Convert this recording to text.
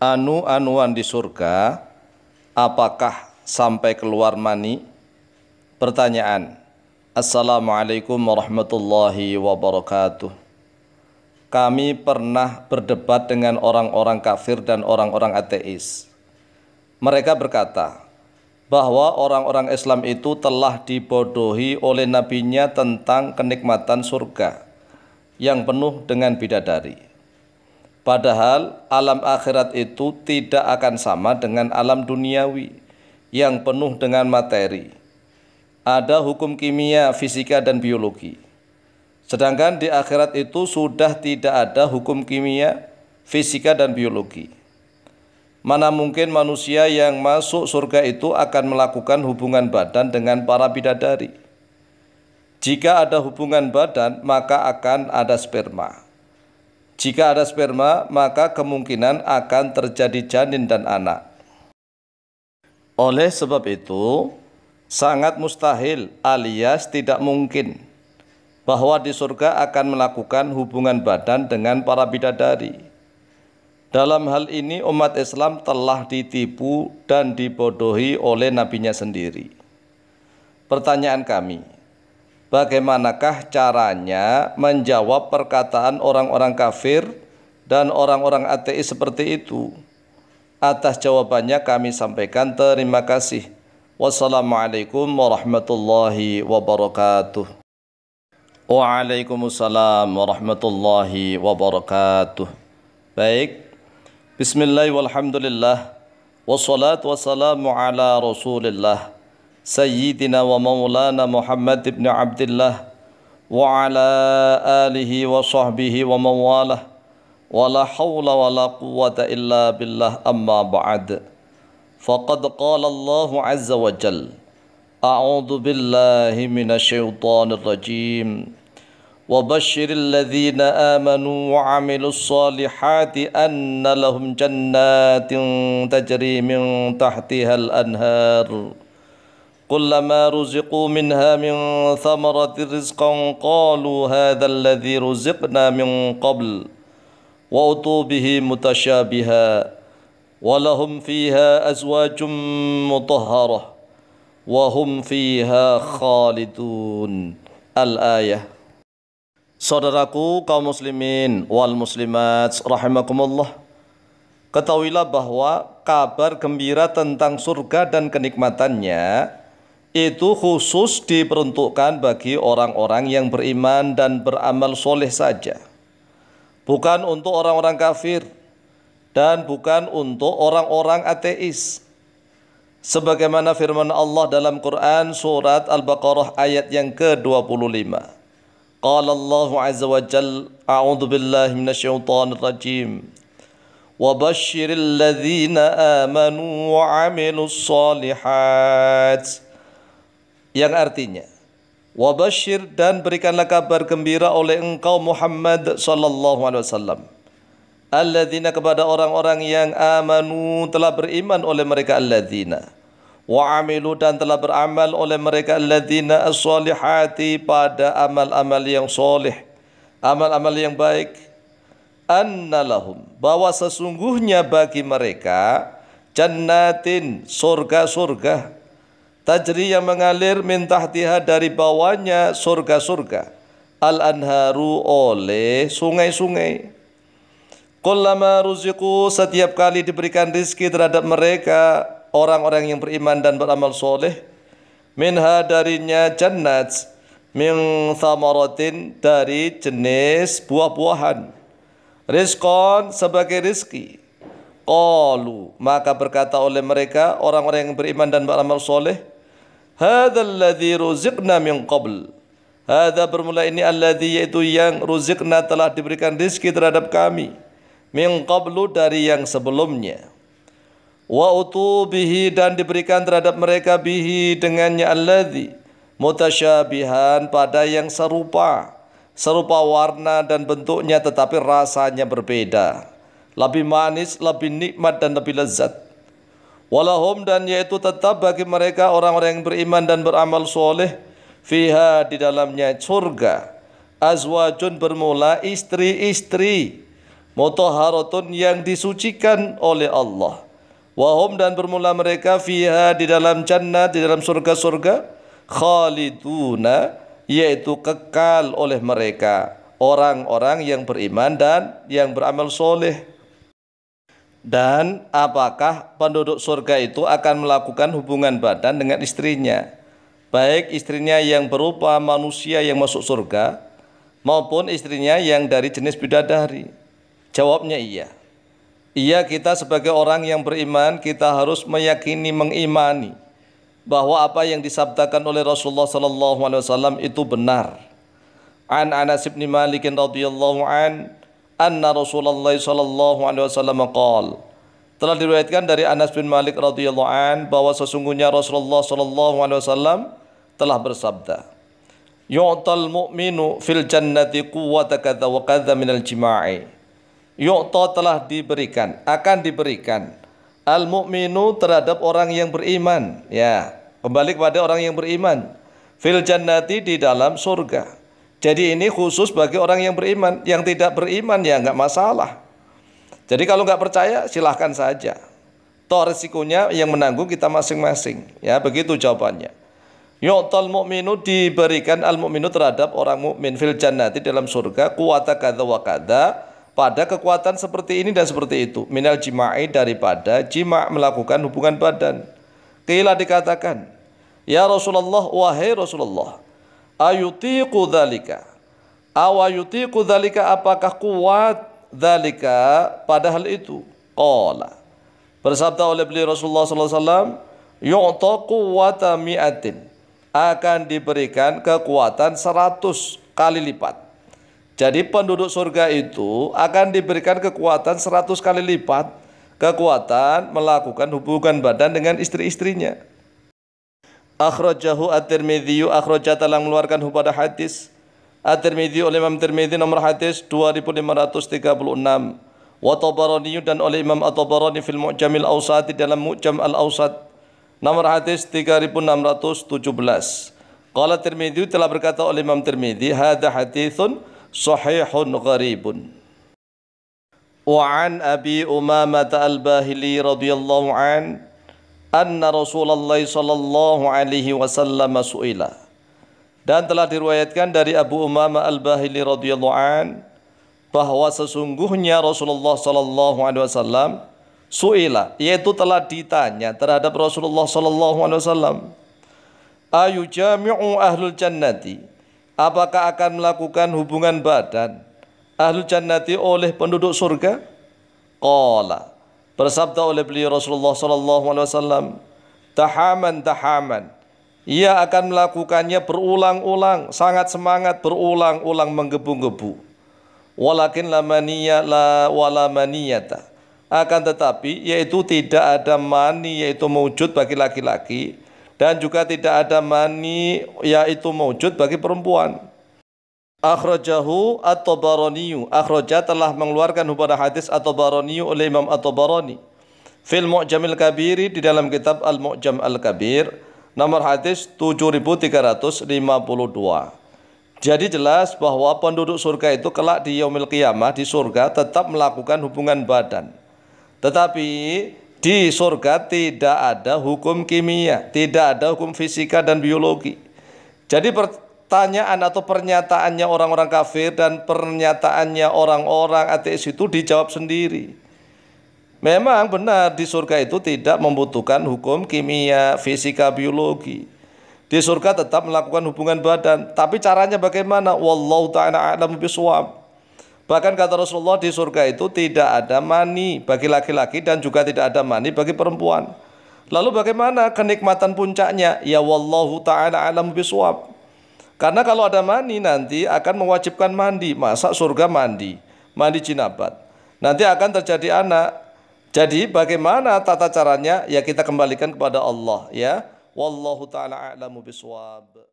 anu-anuan di surga apakah sampai keluar mani? Pertanyaan. Assalamualaikum warahmatullahi wabarakatuh. Kami pernah berdebat dengan orang-orang kafir dan orang-orang ateis. Mereka berkata bahwa orang-orang Islam itu telah dibodohi oleh nabinya tentang kenikmatan surga yang penuh dengan bidadari. Padahal alam akhirat itu tidak akan sama dengan alam duniawi yang penuh dengan materi. Ada hukum kimia, fisika, dan biologi. Sedangkan di akhirat itu sudah tidak ada hukum kimia, fisika, dan biologi. Mana mungkin manusia yang masuk surga itu akan melakukan hubungan badan dengan para bidadari. Jika ada hubungan badan, maka akan ada sperma jika ada sperma, maka kemungkinan akan terjadi janin dan anak. Oleh sebab itu, sangat mustahil alias tidak mungkin bahwa di surga akan melakukan hubungan badan dengan para bidadari. Dalam hal ini umat Islam telah ditipu dan dibodohi oleh nabinya sendiri. Pertanyaan kami, bagaimanakah caranya menjawab perkataan orang-orang kafir dan orang-orang ateis seperti itu. Atas jawabannya kami sampaikan terima kasih. Wassalamualaikum warahmatullahi wabarakatuh. Waalaikumsalam warahmatullahi wabarakatuh. Baik. Bismillahirrahmanirrahim. Wassalatu wassalamu ala Rasulillah. سيدنا ومولانا محمد بن عبد الله وعلى آله وصحبه ومن والاه ولا حول ولا قوة إلا بالله أما بعد فقد قال الله عز وجل أعوذ بالله من الشيطان الرجيم وبشر الذين آمنوا وعملوا الصالحات أن لهم جنات تجري من تحتها الأنهار كلما رزقوا منها من ثمرة رزقا قالوا هذا الذي رزقنا من قبل وأتوا به متشابها ولهم فيها أزواج مطهرة وهم فيها خالدون الآية Saudaraku kaum muslimin wal muslimat rahimakumullah Ketahuilah bahwa kabar gembira tentang surga dan kenikmatannya itu khusus diperuntukkan bagi orang-orang yang beriman dan beramal soleh saja, bukan untuk orang-orang kafir dan bukan untuk orang-orang ateis. Sebagaimana firman Allah dalam Quran surat Al-Baqarah ayat yang ke-25. Qala Allahu azza wa jalla a'udzu billahi minasyaitonir rajim. وبشر amanu آمنوا yang artinya wabashir dan berikanlah kabar gembira oleh engkau Muhammad sallallahu alaihi wasallam alladzina kepada orang-orang yang amanu telah beriman oleh mereka alladzina wa amilu dan telah beramal oleh mereka alladzina as-solihati pada amal-amal yang soleh amal-amal yang baik annalahum bahwa sesungguhnya bagi mereka jannatin surga-surga tajri yang mengalir mintah tiha dari bawahnya surga-surga al anharu oleh sungai-sungai kullama ruziku setiap kali diberikan rizki terhadap mereka orang-orang yang beriman dan beramal soleh minha darinya jannat min thamaratin dari jenis buah-buahan rizkon sebagai rizki Qalu maka berkata oleh mereka orang-orang yang beriman dan beramal soleh Hada alladhi ruzikna min qabl Hada bermula ini alladhi yaitu yang ruzikna telah diberikan rizki terhadap kami min qablu dari yang sebelumnya wa utubihi dan diberikan terhadap mereka bihi dengannya alladhi. mutasyabihan pada yang serupa serupa warna dan bentuknya tetapi rasanya berbeda lebih manis, lebih nikmat dan lebih lezat walahum dan yaitu tetap bagi mereka orang-orang yang beriman dan beramal soleh fiha di dalamnya surga azwajun bermula istri-istri mutahharatun yang disucikan oleh Allah wahum dan bermula mereka fiha di dalam jannah di dalam surga-surga khaliduna yaitu kekal oleh mereka orang-orang yang beriman dan yang beramal soleh dan apakah penduduk surga itu akan melakukan hubungan badan dengan istrinya, baik istrinya yang berupa manusia yang masuk surga maupun istrinya yang dari jenis bidadari? Jawabnya iya. Iya kita sebagai orang yang beriman kita harus meyakini mengimani bahwa apa yang disabdakan oleh Rasulullah sallallahu alaihi wasallam itu benar. An Anas bin Malik radhiyallahu an anna Rasulullah sallallahu alaihi wasallam qol telah diriwayatkan dari Anas bin Malik radhiyallahu an bahwa sesungguhnya Rasulullah sallallahu alaihi wasallam telah bersabda yu'tal mu'minu fil jannati quwwata kadza wa kadza al jima'i yu'ta telah diberikan akan diberikan al mu'minu terhadap orang yang beriman ya kembali kepada orang yang beriman fil jannati di dalam surga jadi ini khusus bagi orang yang beriman. Yang tidak beriman ya nggak masalah. Jadi kalau nggak percaya silahkan saja. Toh resikonya yang menanggung kita masing-masing. Ya begitu jawabannya. Yotol mu'minu diberikan al mukminu terhadap orang mukmin fil jannati dalam surga kuwata kada wa kada pada kekuatan seperti ini dan seperti itu minal jima'i daripada jima' melakukan hubungan badan. Kila dikatakan, "Ya Rasulullah, wahai Rasulullah, ayutiku dzalika awa ayutiqu apakah kuat dalika padahal itu qala bersabda oleh beliau Rasulullah sallallahu alaihi wasallam yu'ta quwwata mi'atin akan diberikan kekuatan seratus kali lipat jadi penduduk surga itu akan diberikan kekuatan seratus kali lipat kekuatan melakukan hubungan badan dengan istri-istrinya akhrajahu at-Tirmidzi akhraja telah mengeluarkan pada hadis at-Tirmidzi oleh Imam Tirmidzi nomor hadis 2536 wa Tabarani dan oleh Imam At-Tabarani fil Mu'jamil Awsat dalam Mu'jam Al-Awsat nomor hadis 3617 Qala Tirmidzi telah berkata oleh Imam Tirmidzi hadza haditsun sahihun gharibun an أبي أمامة al Bahili radhiyallahu عنه anna Rasulullah sallallahu alaihi wasallam suila. Dan telah diriwayatkan dari Abu Umama Al-Bahili radhiyallahu an bahwa sesungguhnya Rasulullah sallallahu alaihi wasallam suila, yaitu telah ditanya terhadap Rasulullah sallallahu alaihi wasallam, "Ayu jami'u ahlul jannati?" Apakah akan melakukan hubungan badan ahlul jannati oleh penduduk surga? Qala Bersabda oleh beliau Rasulullah sallallahu alaihi wasallam, "Tahaman tahaman." Ia akan melakukannya berulang-ulang, sangat semangat berulang-ulang menggebu-gebu. Walakin lamaniya la walamaniyata Akan tetapi yaitu tidak ada mani yaitu mewujud bagi laki-laki dan juga tidak ada mani yaitu mewujud bagi perempuan. Akhrajahu At-Tabaraniyu. Akhraja telah mengeluarkan hubada hadis At-Tabaraniyu oleh Imam At-Tabarani. Fil Mu'jamil Kabiri di dalam kitab Al-Mu'jam Al-Kabir nomor hadis 7352. Jadi jelas bahwa penduduk surga itu kelak di yaumil qiyamah di surga tetap melakukan hubungan badan. Tetapi di surga tidak ada hukum kimia, tidak ada hukum fisika dan biologi. Jadi pertanyaan atau pernyataannya orang-orang kafir dan pernyataannya orang-orang ateis itu dijawab sendiri. Memang benar di surga itu tidak membutuhkan hukum kimia, fisika, biologi. Di surga tetap melakukan hubungan badan, tapi caranya bagaimana? Wallahu ta'ala a'lamu biswab. Bahkan kata Rasulullah di surga itu tidak ada mani bagi laki-laki dan juga tidak ada mani bagi perempuan. Lalu bagaimana kenikmatan puncaknya? Ya wallahu ta'ala a'lamu biswab. Karena kalau ada mani nanti akan mewajibkan mandi, masa surga mandi, mandi jinabat. Nanti akan terjadi anak. Jadi bagaimana tata caranya? Ya kita kembalikan kepada Allah ya. Wallahu taala a'lamu biswab.